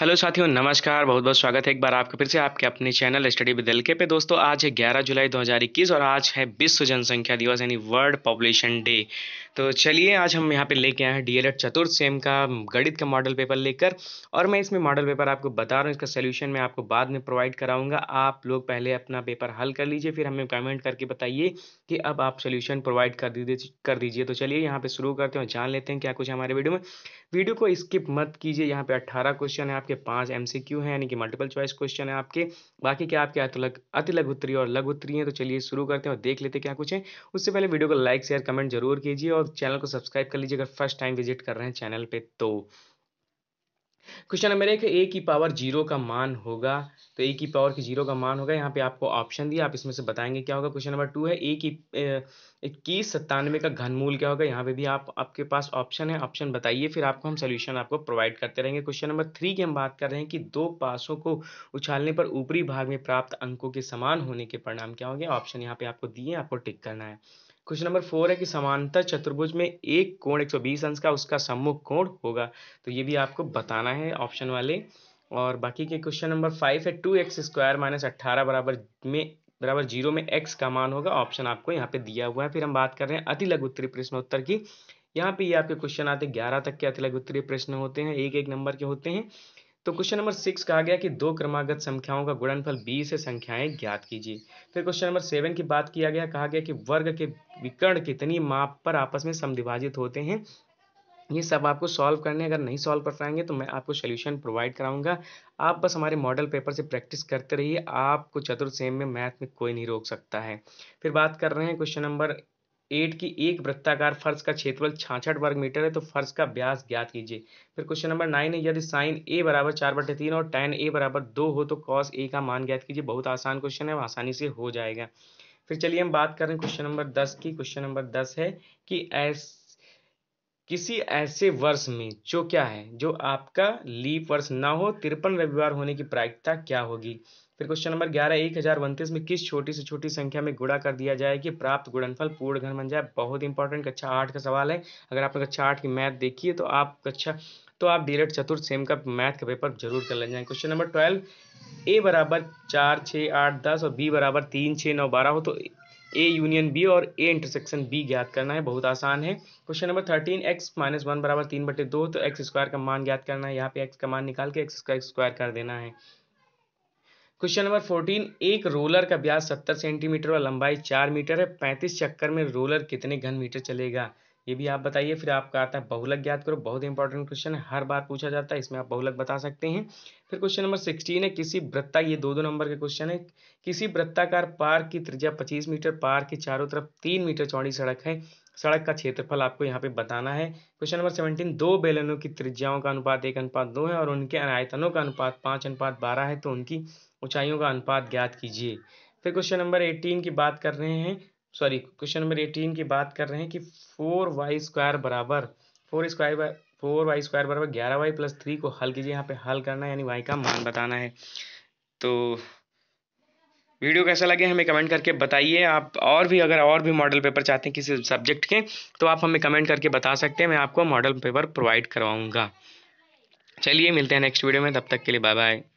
hello साथियों नमस्कार बहुत बहुत स्वागत है एक बार आपके फिर से आपके अपने चैनल स्टडी विद एलके पे दोस्तों आज है 11 जुलाई 2021 और आज है विश्व जनसंख्या दिवस यानी वर्ल्ड पॉपुलेशन डे तो चलिए आज हम यहाँ पे लेके आए हैं डीएलएड चतुर्थ सेम का गणित का मॉडल पेपर लेकर और मैं इसमें मॉडल पेपर आपको बता रहा हूँ इसका सोल्यूशन मैं आपको बाद में प्रोवाइड कराऊंगा आप लोग पहले अपना पेपर हल कर लीजिए फिर हमें कमेंट करके बताइए कि अब आप सोल्यूशन प्रोवाइड कर दीजिए कर दीजिए तो चलिए यहाँ पे शुरू करते हैं जान लेते हैं क्या कुछ हमारे वीडियो में वीडियो को स्किप मत कीजिए यहाँ पे अट्ठारह क्वेश्चन है आपके पांच एम हैं यानी कि मल्टीपल चॉइस क्वेश्चन है आपके बाकी क्या आपके अतिलग लघु उत्तरी और लघु उत्तरी हैं तो चलिए शुरू करते हैं और देख लेते क्या कुछ है उससे पहले वीडियो को लाइक शेयर कमेंट जरूर कीजिए और चैनल को सब्सक्राइब कर लीजिए अगर फर्स्ट टाइम विजिट कर रहे हैं चैनल पर तो क्वेश्चन नंबर एक ए की पावर जीरो का मान होगा तो ए की पावर की जीरो का मान होगा यहाँ पे आपको ऑप्शन दिया आप इसमें से बताएंगे क्या होगा क्वेश्चन नंबर टू है ए की इक्कीस सत्तानवे का घनमूल क्या होगा यहाँ पे भी आप आपके पास ऑप्शन है ऑप्शन बताइए फिर आपको हम सोल्यूशन आपको प्रोवाइड करते रहेंगे क्वेश्चन नंबर थ्री की हम बात कर रहे हैं कि दो पासों को उछालने पर ऊपरी भाग में प्राप्त अंकों के समान होने के परिणाम क्या होंगे ऑप्शन यहाँ पे आपको दिए आपको टिक करना है क्वेश्चन नंबर फोर है कि समांतर चतुर्भुज में एक कोण 120 अंश का उसका सम्मुख कोण होगा तो ये भी आपको बताना है ऑप्शन वाले और बाकी के क्वेश्चन नंबर फाइव है टू एक्स स्क्वायर माइनस अट्ठारह बराबर में बराबर जीरो में एक्स का मान होगा ऑप्शन आपको यहाँ पे दिया हुआ है फिर हम बात कर रहे हैं अति लघुत्तरीय प्रश्नोत्तर की यहाँ पे ये आपके क्वेश्चन आते हैं ग्यारह तक के अति उत्तरी प्रश्न होते हैं एक एक नंबर के होते हैं तो क्वेश्चन नंबर सिक्स कहा गया कि दो क्रमागत संख्याओं का गुणनफल बी से संख्याएं ज्ञात कीजिए फिर क्वेश्चन नंबर सेवन की बात किया गया कहा गया कि वर्ग के विकर्ण कितनी माप पर आपस में समिभाजित होते हैं ये सब आपको सॉल्व करने अगर नहीं सॉल्व कर पाएंगे तो मैं आपको सोल्यूशन प्रोवाइड कराऊंगा आप बस हमारे मॉडल पेपर से प्रैक्टिस करते रहिए आपको चतुर्थ सेम में मैथ में कोई नहीं रोक सकता है फिर बात कर रहे हैं क्वेश्चन नंबर एट की एक वृत्ताकार फर्श का क्षेत्रफल छाछठ वर्ग मीटर है तो फर्श का व्यास ज्ञात कीजिए फिर क्वेश्चन नंबर नाइन है यदि साइन ए बराबर चार बटे तीन और टेन ए बराबर दो हो तो कॉस ए का मान ज्ञात कीजिए बहुत आसान क्वेश्चन है आसानी से हो जाएगा फिर चलिए हम बात करें क्वेश्चन नंबर दस की क्वेश्चन नंबर दस है कि एस किसी ऐसे वर्ष में जो क्या है जो आपका लीप वर्ष ना हो तिरपन रविवार होने की प्रायिकता क्या होगी फिर क्वेश्चन नंबर ग्यारह एक हजार उन्तीस में किस छोटी से छोटी संख्या में गुणा कर दिया जाए कि प्राप्त गुणनफल पूर्ण घन बन जाए बहुत इंपॉर्टेंट कक्षा आठ का सवाल है अगर आपने कक्षा आठ की मैथ देखी है तो आप कक्षा तो आप डिरेक्ट चतुर्थ सेम का मैथ का पेपर जरूर कर लेना जाए क्वेश्चन नंबर ट्वेल्व ए बराबर चार छः आठ दस और बी बराबर तीन छः नौ बारह हो तो ए यूनियन बी और ए इंटरसेक्शन बी ज्ञात करना है बहुत आसान है question number thirteen X minus one बराबर तीन बटे दो तो एक्स स्क्वायर का मान ज्ञात करना है यहाँ पे एक्स का मान निकाल के एक्स का स्क्वायर कर देना है क्वेश्चन नंबर फोर्टीन एक रोलर का ब्याज सत्तर सेंटीमीटर और लंबाई चार मीटर है पैंतीस चक्कर में रोलर कितने घन मीटर चलेगा ये भी आप बताइए फिर आपका आता है बहुलक ज्ञात करो बहुत इंपॉर्टेंट क्वेश्चन है हर बार पूछा जाता है इसमें आप बहुलक बता सकते हैं फिर क्वेश्चन नंबर सिक्सटीन है किसी वृत्ता ये दो दो नंबर के क्वेश्चन है किसी वृत्ताकार पार्क की त्रिज्या पच्चीस मीटर पार्क की चारों तरफ तीन मीटर चौड़ी सड़क है सड़क का क्षेत्रफल आपको यहाँ पे बताना है क्वेश्चन नंबर सेवनटीन दो बेलनों की त्रिज्याओं का अनुपात एक अनुपात दो है और उनके अनायतनों का अनुपात पाँच अनुपात बारह है तो उनकी ऊंचाइयों का अनुपात ज्ञात कीजिए फिर क्वेश्चन नंबर एटीन की बात कर रहे हैं सॉरी क्वेश्चन नंबर एटीन की बात कर रहे हैं कि फोर वाई स्क्वायर बराबर four square four Y square बराबर ग्यारह वाई प्लस थ्री को हल कीजिए यहाँ पे हल करना है यानी वाई का मान बताना है तो वीडियो कैसा लगे हमें कमेंट करके बताइए आप और भी अगर और भी मॉडल पेपर चाहते हैं किसी सब्जेक्ट के तो आप हमें कमेंट करके बता सकते हैं मैं आपको मॉडल पेपर प्रोवाइड करवाऊँगा चलिए मिलते हैं नेक्स्ट वीडियो में तब तक के लिए बाय बाय